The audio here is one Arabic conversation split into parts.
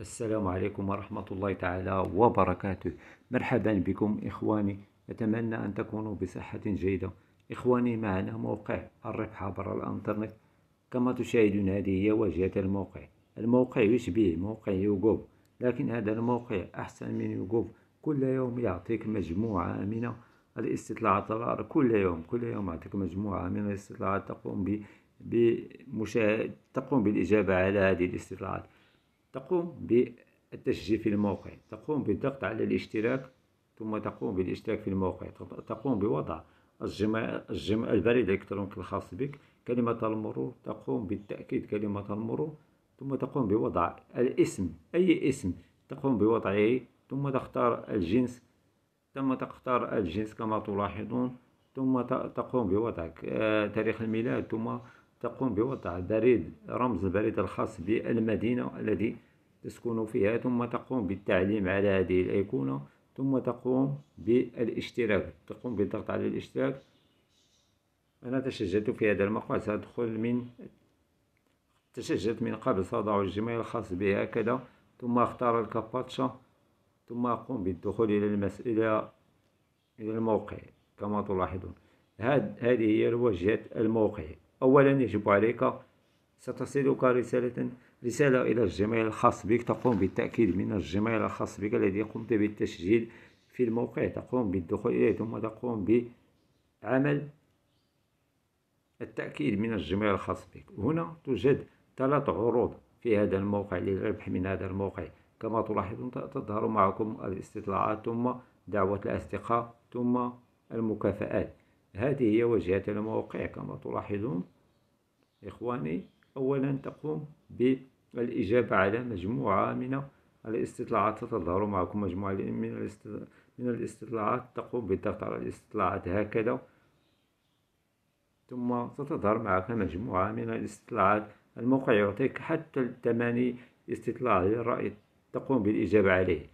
السلام عليكم ورحمة الله تعالى وبركاته مرحبا بكم إخواني أتمنى أن تكونوا بصحة جيدة إخواني معنا موقع الربح عبر الأنترنت كما تشاهدون هذه هي واجهة الموقع الموقع يشبه موقع يوغوب لكن هذا الموقع أحسن من يوغوب كل يوم يعطيك مجموعة من الاستطلاعات كل يوم كل يوم يعطيك مجموعة من الاستطلاعات تقوم بمشاهد تقوم بالإجابة على هذه الاستطلاعات تقوم بالتسجيل في الموقع تقوم بالضغط على الاشتراك ثم تقوم بالاشتراك في الموقع تقوم بوضع الجمع البريد الإلكتروني الخاص بك كلمة المرور تقوم بالتأكيد كلمة المرور ثم تقوم بوضع الاسم أي اسم تقوم بوضعه ثم تختار الجنس ثم تختار الجنس كما تلاحظون ثم تقوم بوضع آه، تاريخ الميلاد ثم تقوم بوضع بريد رمز البريد الخاص بالمدينة الذي تسكن فيها ثم تقوم بالتعليم على هذه الأيقونة ثم تقوم بالاشتراك تقوم بالضغط على الاشتراك أنا تشجعت في هذا المقطع سأدخل من تشجعت من قبل سأضع الجيميل الخاص بي هكذا ثم أختار الكاباتشا ثم أقوم بالدخول إلى المسألة إلى الموقع كما تلاحظون هذه هي الواجهة الموقع أولا يجب عليك ستصلك رسالة رسالة إلى الجميع الخاص بك تقوم بالتأكيد من الجميع الخاص بك الذي قمت بالتسجيل في الموقع تقوم بالدخول إليه ثم تقوم بعمل التأكيد من الجميع الخاص بك هنا توجد ثلاث عروض في هذا الموقع للربح من هذا الموقع كما تلاحظون تظهر معكم الاستطلاعات ثم دعوة الأصدقاء ثم المكافآت هذه هي واجهة الموقع كما تلاحظون إخواني أولا تقوم بالإجابة على مجموعة من الاستطلاعات ستظهر معكم مجموعة من من الاستطلاعات تقوم بالضغط على الاستطلاعات هكذا ثم ستظهر معك مجموعة من الاستطلاعات الموقع يعطيك حتى الثماني استطلاع للرأي تقوم بالإجابة عليه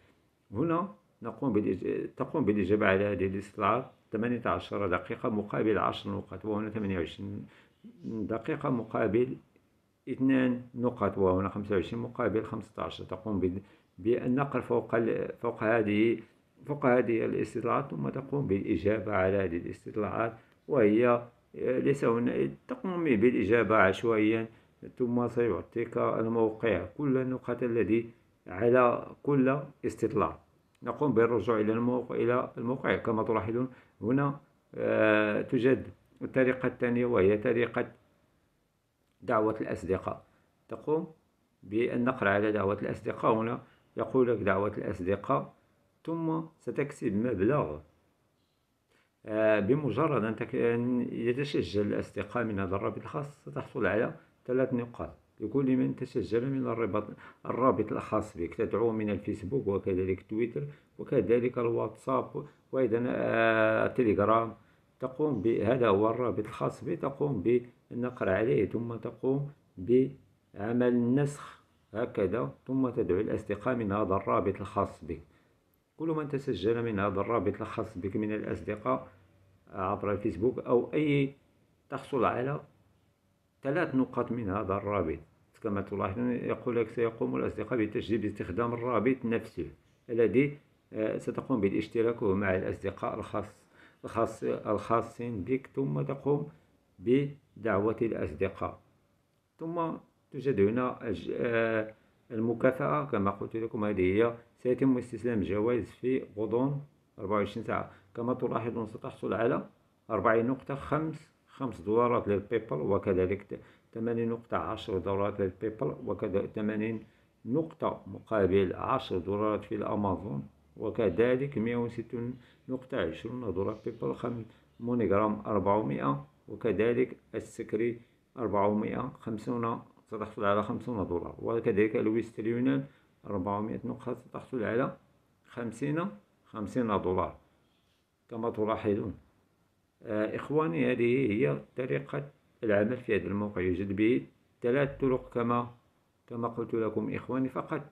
هنا نقوم تقوم بالإجابة على هذه الاستطلاعات 18 دقيقة مقابل 10 نقاط وهنا 28 دقيقة مقابل 2 نقاط وهنا 25 مقابل 15 تقوم بالنقر فوق فوق هذه فوق هذه الاستطلاعات ثم تقوم بالإجابة على هذه الاستطلاعات وهي ليس هنا تقوم بالإجابة عشوائيا ثم سيعطيك الموقع كل النقاط الذي على كل استطلاع نقوم بالرجوع إلى الموقع إلى الموقع كما تلاحظون هنا آه، توجد الطريقة الثانية وهي طريقة دعوة الأصدقاء تقوم بأن نقرأ على دعوة الأصدقاء هنا يقول لك دعوة الأصدقاء ثم ستكسب مبلغ آه، بمجرد أن يتشجع الأصدقاء من هذا الرابط الخاص ستحصل على ثلاث نقاط يقول لمن تسجل من الرابط, الرابط الخاص بك تدعو من الفيسبوك وكذلك تويتر وكذلك الواتساب وأيضا التليجرام آه، تقوم بهذا هو الرابط الخاص بك تقوم بالنقر عليه ثم تقوم بعمل النسخ هكذا ثم تدعو الأصدقاء من هذا الرابط الخاص بك كل من تسجل من هذا الرابط الخاص بك من الأصدقاء آه، عبر الفيسبوك أو أي تحصل على ثلاث نقاط من هذا الرابط كما تلاحظون يقول لك سيقوم الأصدقاء بالتشجيع باستخدام الرابط نفسه الذي آه، ستقوم بالاشتراك مع الأصدقاء الخاص الخاص الخاصين بك ثم تقوم بدعوة الأصدقاء ثم توجد هنا آه، المكافأة كما قلت لكم هذه هي سيتم استسلام الجوائز في غضون 24 ساعة كما تلاحظون ستحصل على 40.5 خمس دولارات للبيبل وكذلك نقطة عشر دولارات للبيبل وكذا 80 نقطة مقابل 10 دولارات في الأمازون وكذلك 160 نقطة 20 دولار بيبل مونيغرام 400 وكذلك السكري 450 ستحصل على 50 دولار وكذلك الويست اليونان 400 نقطة ستحصل على 50 50 دولار كما تلاحظون آه إخواني هذه هي طريقة العمل في هذا الموقع يوجد به ثلاث طرق كما كما قلت لكم إخواني فقط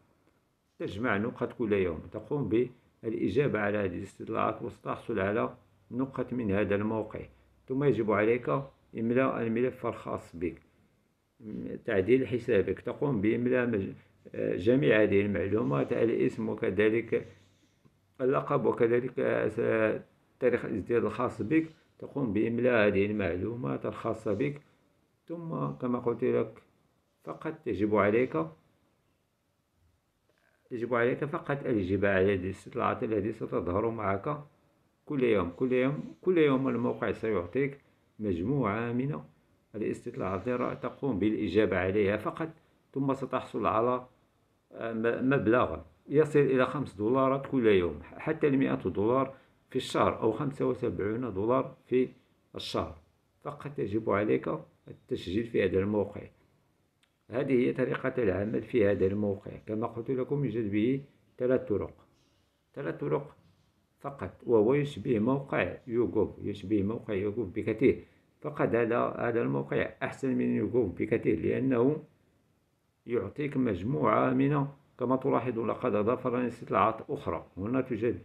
تجمع نقط كل يوم تقوم بالإجابة على هذه الاستطلاعات وستحصل على نقط من هذا الموقع ثم يجب عليك إملاء الملف الخاص بك تعديل حسابك تقوم بإملاء جميع هذه المعلومات الاسم وكذلك اللقب وكذلك آه، تاريخ الازدياد الخاص بك تقوم بإملاء هذه المعلومات الخاصة بك ثم كما قلت لك فقط يجب عليك يجب عليك فقط الإجابة على هذه الاستطلاعات التي ستظهر معك كل يوم كل يوم كل يوم الموقع سيعطيك مجموعة من الاستطلاعات التي تقوم بالإجابة عليها فقط ثم ستحصل على آه، مبلغ يصل إلى خمس دولارات كل يوم حتى المئة دولار في الشهر أو خمسة وسبعون دولار في الشهر فقط يجب عليك التسجيل في هذا الموقع هذه هي طريقة العمل في هذا الموقع كما قلت لكم يوجد به ثلاث طرق ثلاث طرق فقط وهو يشبه موقع يوغوف يشبه موقع يوغوف بكثير فقد هذا هذا الموقع أحسن من يوغوف بكثير لأنه يعطيك مجموعة من كما تلاحظ لقد أضاف لنا استطلاعات أخرى هنا توجد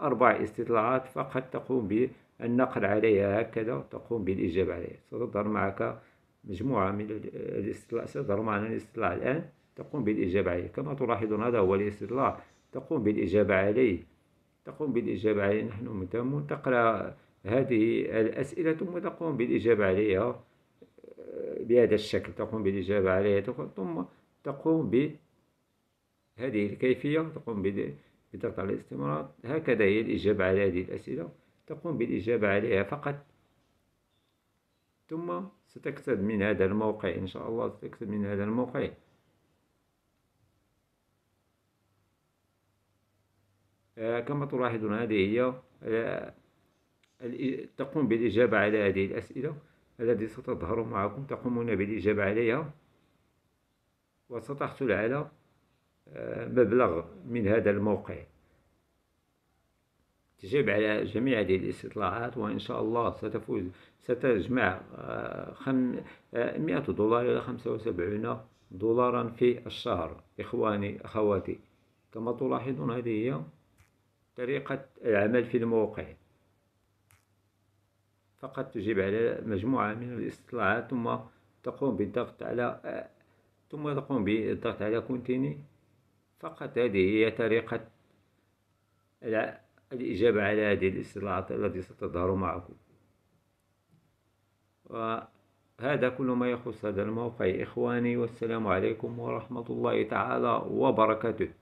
أربع استطلاعات فقط تقوم بالنقل عليها هكذا تقوم بالإجابة عليها ستظهر معك مجموعة من الاستطلاع ستظهر معنا الاستطلاع الآن تقوم بالإجابة عليه كما تلاحظون هذا هو الاستطلاع تقوم بالإجابة عليه تقوم بالإجابة عليه نحن مهتمون تقرأ هذه الأسئلة ثم تقوم بالإجابة عليها آه، بهذا الشكل تقوم بالإجابة عليها ثم تقوم بهذه الكيفية تقوم بالإجابة يضغط على الاستمرار هكذا هي الإجابة على هذه الأسئلة تقوم بالإجابة عليها فقط ثم ستكسب من هذا الموقع إن شاء الله ستكسب من هذا الموقع آه، كما تلاحظون هذه هي آه، تقوم بالإجابة على هذه الأسئلة التي ستظهر معكم تقومون بالإجابة عليها وستحصل على مبلغ من هذا الموقع تجيب على جميع هذه الاستطلاعات وإن شاء الله ستفوز ستجمع آه، خم... آه، مئة دولار إلى خمسة وسبعون دولارا في الشهر إخواني أخواتي كما تلاحظون هذه هي طريقة العمل في الموقع فقط تجيب على مجموعة من الاستطلاعات ثم تقوم بالضغط على آه، ثم تقوم بالضغط على كونتيني فقط هذه هي طريقة الإجابة على هذه الاصطلاحات التي ستظهر معكم وهذا كل ما يخص هذا الموقع إخواني والسلام عليكم ورحمة الله تعالى وبركاته